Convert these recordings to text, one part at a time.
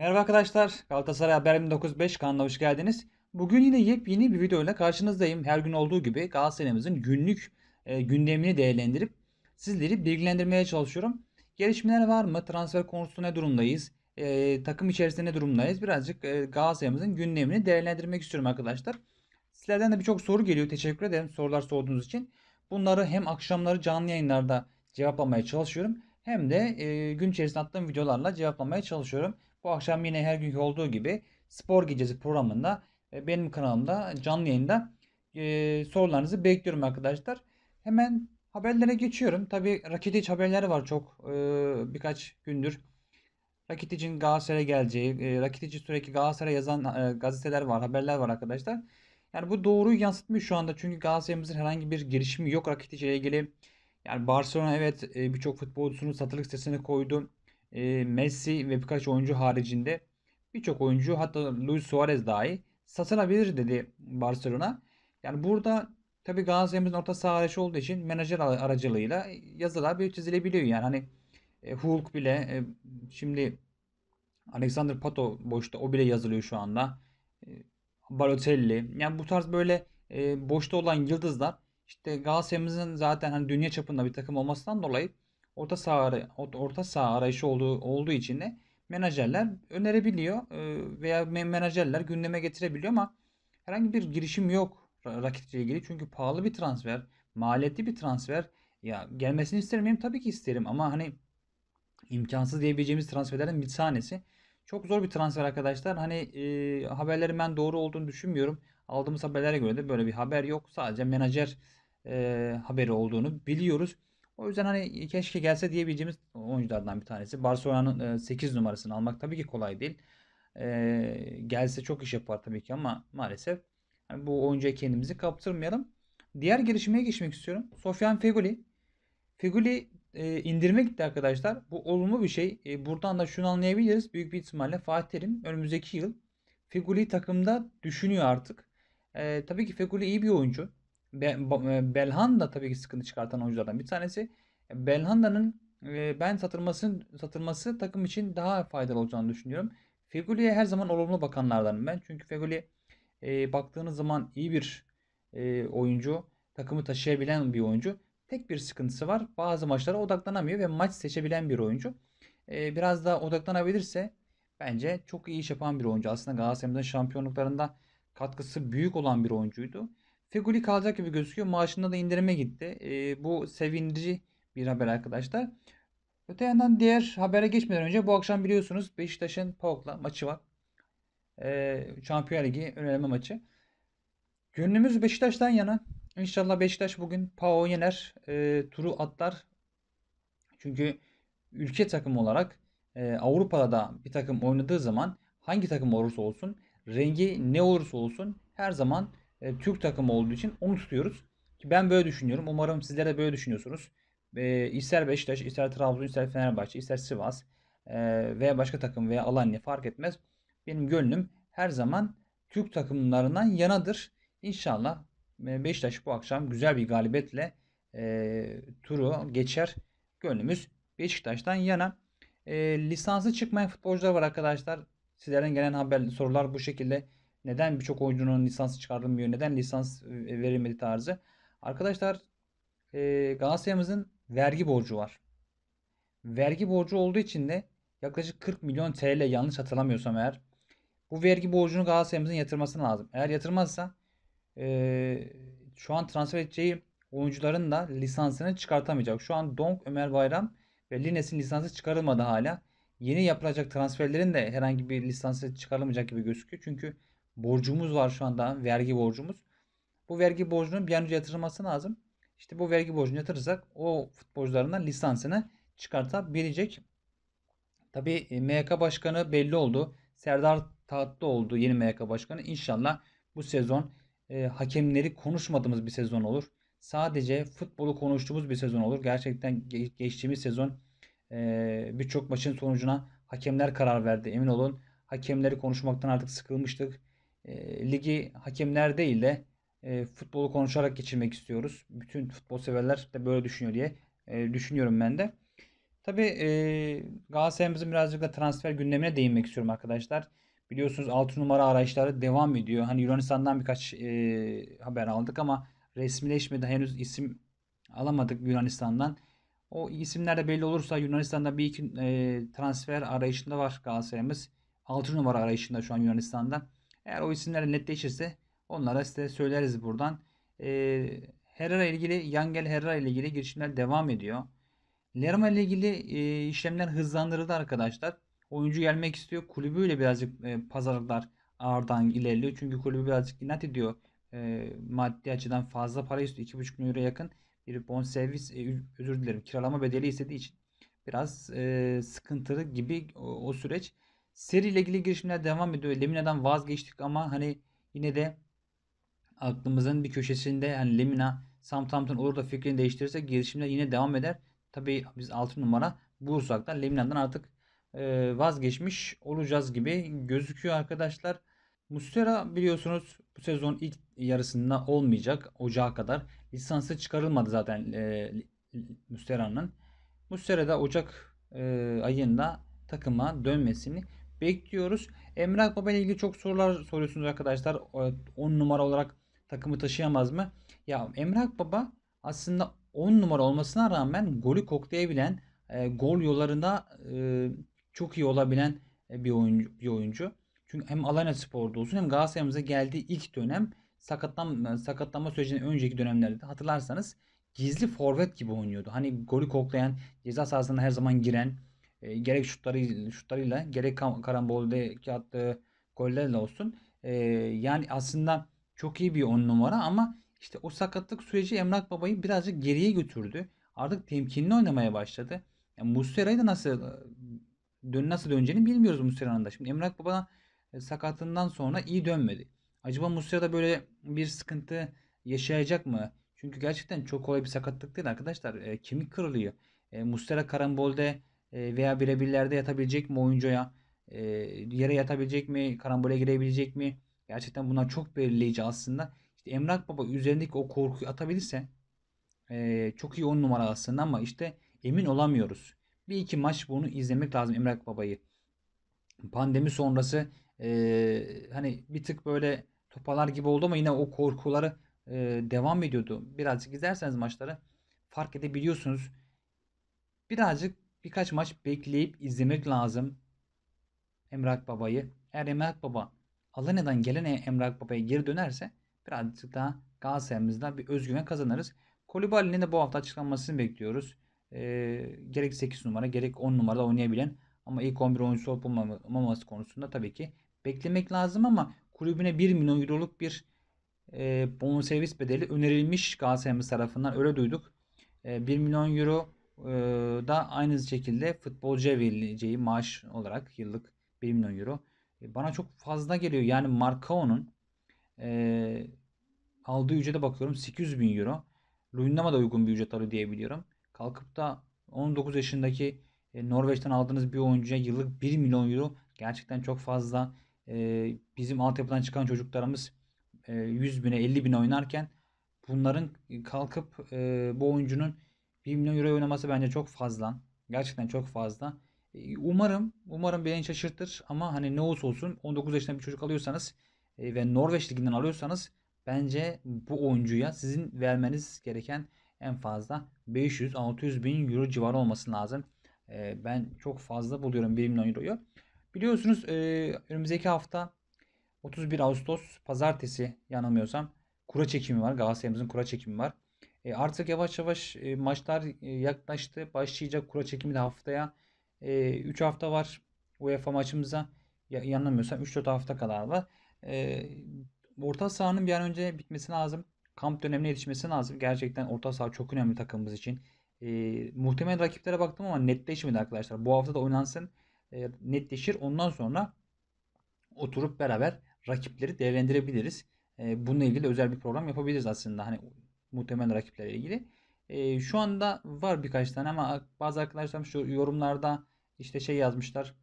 Merhaba arkadaşlar. Galatasaray Haber 905 kanalına hoş geldiniz. Bugün yine yepyeni bir video ile karşınızdayım. Her gün olduğu gibi Galatasaray'ımızın günlük e, gündemini değerlendirip sizleri bilgilendirmeye çalışıyorum. Gelişmeler var mı? Transfer konusunda ne durumdayız? E, takım içerisinde ne durumdayız? Birazcık e, Galatasaray'ımızın gündemini değerlendirmek istiyorum arkadaşlar. Sizlerden de birçok soru geliyor. Teşekkür ederim sorular sorduğunuz için. Bunları hem akşamları canlı yayınlarda cevaplamaya çalışıyorum. Hem de e, gün içerisinde attığım videolarla cevaplamaya çalışıyorum. Bu akşam yine her günkü olduğu gibi spor gecesi programında e, benim kanalımda canlı yayında e, sorularınızı bekliyorum arkadaşlar. Hemen haberlere geçiyorum. Tabi Rakitic haberleri var çok e, birkaç gündür. Rakitic'in Galatasaray'a geleceği, Rakitic'i sürekli Galatasaray'a yazan gazeteler var, haberler var arkadaşlar. Yani bu doğruyu yansıtmıyor şu anda. Çünkü Galatasaray'ımızın herhangi bir girişimi yok Rakitic ile ilgili. Yani Barcelona evet birçok futbolcusunun satılık sitesine koydu e, Messi ve birkaç oyuncu haricinde birçok oyuncu hatta Luis Suarez dahi satılabilir dedi Barcelona. Yani burada tabii Galatasaray'ımızın orta saha olduğu için menajer aracılığıyla yazılabiliyor, çizilebiliyor. Yani hani e, Hulk bile e, şimdi Alexander Pato boşta o bile yazılıyor şu anda. E, Balotelli. Yani bu tarz böyle e, boşta olan yıldızlar işte Galatasaray'ımızın zaten hani dünya çapında bir takım olmasından dolayı orta saha orta saha arayışı olduğu olduğu için de menajerler önerebiliyor e, veya menajerler gündeme getirebiliyor ama herhangi bir girişim yok rakiple ilgili. Çünkü pahalı bir transfer, maliyetli bir transfer. Ya gelmesini ister miyim? Tabii ki isterim ama hani imkansız diyebileceğimiz transferlerin bir tanesi. Çok zor bir transfer arkadaşlar. Hani e, haberlerin ben doğru olduğunu düşünmüyorum. Aldığımız haberlere göre de böyle bir haber yok. Sadece menajer e, haberi olduğunu biliyoruz. O yüzden hani keşke gelse diyebileceğimiz oyunculardan bir tanesi. Barcelona'nın 8 e, numarasını almak tabii ki kolay değil. E, gelse çok iş yapar tabii ki ama maalesef hani, bu oyuncuya kendimizi kaptırmayalım. Diğer gelişmeye geçmek istiyorum. Sofyan Feguli. Feguli e, indirme gitti arkadaşlar. Bu olumlu bir şey. buradan da şunu anlayabiliriz. Büyük bir ihtimalle Fatih Terim önümüzdeki yıl Feguli takımda düşünüyor artık. tabii ki Feguli iyi bir oyuncu. Be, e, Belhan da tabii ki sıkıntı çıkartan oyunculardan bir tanesi. Belhanda'nın e, ben satılması satılması takım için daha faydalı olacağını düşünüyorum. Fegüli'ye her zaman olumlu bakanlardanım ben. Çünkü Fegüli e, baktığınız zaman iyi bir e, oyuncu. Takımı taşıyabilen bir oyuncu. Tek bir sıkıntısı var. Bazı maçlara odaklanamıyor ve maç seçebilen bir oyuncu. E, biraz daha odaklanabilirse bence çok iyi iş yapan bir oyuncu. Aslında Galatasaray'ın şampiyonluklarında katkısı büyük olan bir oyuncuydu. Feguli kalacak gibi gözüküyor. Maaşında da indirime gitti. E, bu sevindirici bir haber arkadaşlar. Öte yandan diğer habere geçmeden önce bu akşam biliyorsunuz Beşiktaş'ın PAOK'la maçı var. E, Şampiyon Ligi öneleme maçı. Gönlümüz Beşiktaş'tan yana. İnşallah Beşiktaş bugün PAOK'u yener. E, turu atlar. Çünkü ülke takımı olarak e, Avrupa'da da bir takım oynadığı zaman hangi takım olursa olsun rengi ne olursa olsun her zaman e, Türk takımı olduğu için onu tutuyoruz. Ki ben böyle düşünüyorum. Umarım sizler de böyle düşünüyorsunuz. E, ister Beşiktaş, ister Trabzon, ister Fenerbahçe, ister Sivas e, veya başka takım veya Alanya fark etmez. Benim gönlüm her zaman Türk takımlarından yanadır. İnşallah e, Beşiktaş bu akşam güzel bir galibiyetle e, turu geçer. Gönlümüz Beşiktaş'tan yana. E, lisansı çıkmayan futbolcular var arkadaşlar. Sizlerden gelen haber sorular bu şekilde. Neden birçok oyuncunun lisansı çıkarılmıyor? Neden lisans e, verilmedi tarzı? Arkadaşlar e, Galatasaray'ımızın vergi borcu var. Vergi borcu olduğu için de yaklaşık 40 milyon TL yanlış hatırlamıyorsam eğer bu vergi borcunu Galatasaray'ımızın yatırması lazım. Eğer yatırmazsa e, şu an transfer edeceği oyuncuların da lisansını çıkartamayacak. Şu an Donk, Ömer Bayram ve Lines'in lisansı çıkarılmadı hala. Yeni yapılacak transferlerin de herhangi bir lisansı çıkarılmayacak gibi gözüküyor. Çünkü borcumuz var şu anda vergi borcumuz. Bu vergi borcunun bir an önce yatırılması lazım. İşte bu vergi borcunu yatırırsak o futbolcularından lisansını çıkartabilecek. Tabi e, MYK başkanı belli oldu. Serdar Tatlı oldu yeni MYK başkanı. İnşallah bu sezon e, hakemleri konuşmadığımız bir sezon olur. Sadece futbolu konuştuğumuz bir sezon olur. Gerçekten geçtiğimiz sezon e, birçok maçın sonucuna hakemler karar verdi. Emin olun hakemleri konuşmaktan artık sıkılmıştık e, ligi hakemler değil de e, futbolu konuşarak geçirmek istiyoruz. Bütün futbol severler de böyle düşünüyor diye e, düşünüyorum ben de. Tabi e, Galatasaray'ımızın birazcık da transfer gündemine değinmek istiyorum arkadaşlar. Biliyorsunuz 6 numara arayışları devam ediyor. Hani Yunanistan'dan birkaç e, haber aldık ama resmileşmedi. Henüz isim alamadık Yunanistan'dan. O isimler de belli olursa Yunanistan'da bir iki e, transfer arayışında var Galatasaray'ımız. 6 numara arayışında şu an Yunanistan'da. Eğer o isimler netleşirse onlara size söyleriz buradan. E, Herrera ilgili, Yangel Herrera ile ilgili girişimler devam ediyor. Lerma ile ilgili e, işlemler hızlandırıldı arkadaşlar. Oyuncu gelmek istiyor. Kulübüyle birazcık e, pazarlıklar ağırdan ilerliyor. Çünkü kulübü birazcık inat ediyor. E, maddi açıdan fazla para istiyor. 2,5 milyon euro yakın bir bonservis e, özür dilerim kiralama bedeli istediği için biraz e, sıkıntılı gibi o, o süreç. Seri ile ilgili girişimler devam ediyor. Lemina'dan vazgeçtik ama hani yine de aklımızın bir köşesinde hani Lemina Southampton olur da fikrini değiştirirse girişimler yine devam eder. Tabii biz 6 numara bulursak da Lemina'dan artık e, vazgeçmiş olacağız gibi gözüküyor arkadaşlar. Mustera biliyorsunuz bu sezon ilk yarısında olmayacak Ocağa kadar. Lisansı çıkarılmadı zaten e, Mustera'nın. Mustera da Ocak e, ayında takıma dönmesini bekliyoruz. Emrah Baba ile ilgili çok sorular soruyorsunuz arkadaşlar. 10 numara olarak takımı taşıyamaz mı? Ya Emrah Baba aslında 10 numara olmasına rağmen golü koklayabilen, e, gol yollarında e, çok iyi olabilen e, bir oyuncu. Bir oyuncu. Çünkü hem Alanya Spor'da olsun hem Galatasaray'ımıza geldiği ilk dönem sakatlan, sakatlanma sürecinin önceki dönemlerde hatırlarsanız gizli forvet gibi oynuyordu. Hani golü koklayan, ceza sahasına her zaman giren, e, gerek şutları şutlarıyla gerek karambolde attığı gollerle olsun. E, yani aslında çok iyi bir on numara ama işte o sakatlık süreci Emrak Baba'yı birazcık geriye götürdü. Artık temkinli oynamaya başladı. Yani e, Muslera'yı da nasıl e, dön nasıl döneceğini bilmiyoruz Muslera'nın da. Şimdi Emrak Baba sakatlığından sonra iyi dönmedi. Acaba Muslera'da böyle bir sıkıntı yaşayacak mı? Çünkü gerçekten çok kolay bir sakatlık değil arkadaşlar. E, kemik kırılıyor. E, Muslera karambolde e, veya birebirlerde yatabilecek mi oyuncuya? E, yere yatabilecek mi? Karambole girebilecek mi? Gerçekten bunlar çok belirleyici aslında. İşte Emrah Baba üzerindeki o korkuyu atabilirse e, çok iyi on numara aslında ama işte emin olamıyoruz. Bir iki maç bunu izlemek lazım Emrah Baba'yı. Pandemi sonrası hani bir tık böyle topalar gibi oldu ama yine o korkuları devam ediyordu. Birazcık izlerseniz maçları fark edebiliyorsunuz. Birazcık birkaç maç bekleyip izlemek lazım. Emrak Baba'yı. Eğer Emrak Baba Alanya'dan gelen Emrak Baba'ya geri dönerse birazcık daha Galatasaray'ımızda bir özgüven kazanırız. Kolibali'nin de bu hafta açıklanmasını bekliyoruz. E, gerek 8 numara gerek 10 numarada oynayabilen ama ilk 11 oyuncusu olup olmaması konusunda tabii ki beklemek lazım ama kulübüne 1 milyon euroluk bir e, bonservis bedeli önerilmiş Galatasaray'ımız tarafından öyle duyduk. E, ee, 1 milyon euro da aynı şekilde futbolcuya verileceği maaş olarak yıllık 1 milyon euro. Bana çok fazla geliyor. Yani Marcao'nun e, aldığı ücrete bakıyorum 800 bin euro. Luyendama da uygun bir ücret alıyor diyebiliyorum. Kalkıp da 19 yaşındaki e, Norveç'ten aldığınız bir oyuncuya yıllık 1 milyon euro gerçekten çok fazla. E, bizim altyapıdan çıkan çocuklarımız e, 100 bine 50 bin oynarken bunların kalkıp e, bu oyuncunun 1 milyon euro oynaması bence çok fazla. Gerçekten çok fazla. E, umarım, umarım beni şaşırtır ama hani ne olursa olsun 19 yaşında bir çocuk alıyorsanız e, ve Norveç liginden alıyorsanız bence bu oyuncuya sizin vermeniz gereken en fazla 500-600 bin euro civarı olması lazım. E, ben çok fazla buluyorum 1 milyon euroyu. Biliyorsunuz önümüzdeki hafta 31 Ağustos pazartesi yanılmıyorsam kura çekimi var. Galatasaray'ımızın kura çekimi var. E, artık yavaş yavaş e, maçlar e, yaklaştı. Başlayacak kura çekimi de haftaya. 3 e, hafta var UEFA maçımıza. Ya, yanılmıyorsam 3-4 hafta kadar var. E, orta sahanın bir an önce bitmesi lazım. Kamp dönemine yetişmesi lazım. Gerçekten orta saha çok önemli takımımız için. E, muhtemel rakiplere baktım ama netleşmedi arkadaşlar. Bu hafta da oynansın. E, netleşir. Ondan sonra oturup beraber rakipleri değerlendirebiliriz. E, bununla ilgili özel bir program yapabiliriz aslında. Hani Muhtemelen rakiplerle ilgili. E, şu anda var birkaç tane ama bazı arkadaşlarım şu yorumlarda işte şey yazmışlar.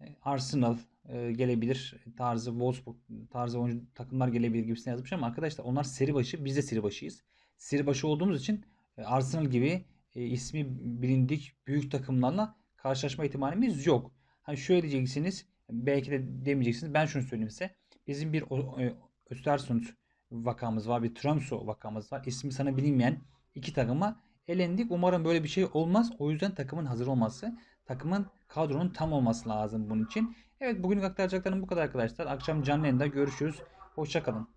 Ee, Arsenal e, gelebilir tarzı Wolfsburg tarzı oyuncu takımlar gelebilir gibisini yazmış ama arkadaşlar onlar seri başı biz de seri başıyız. Seri başı olduğumuz için e, Arsenal gibi e, ismi bilindik büyük takımlarla karşılaşma ihtimalimiz yok. Hani şöyle diyeceksiniz belki de demeyeceksiniz ben şunu söyleyeyim size. Bizim bir e, Östersund vakamız var. Bir Tromso vakamız var. İsmi sana bilinmeyen iki takıma elendik. Umarım böyle bir şey olmaz. O yüzden takımın hazır olması, takımın kadronun tam olması lazım bunun için. Evet bugünlük aktaracaklarım bu kadar arkadaşlar. Akşam canlı yayında görüşürüz. Hoşçakalın.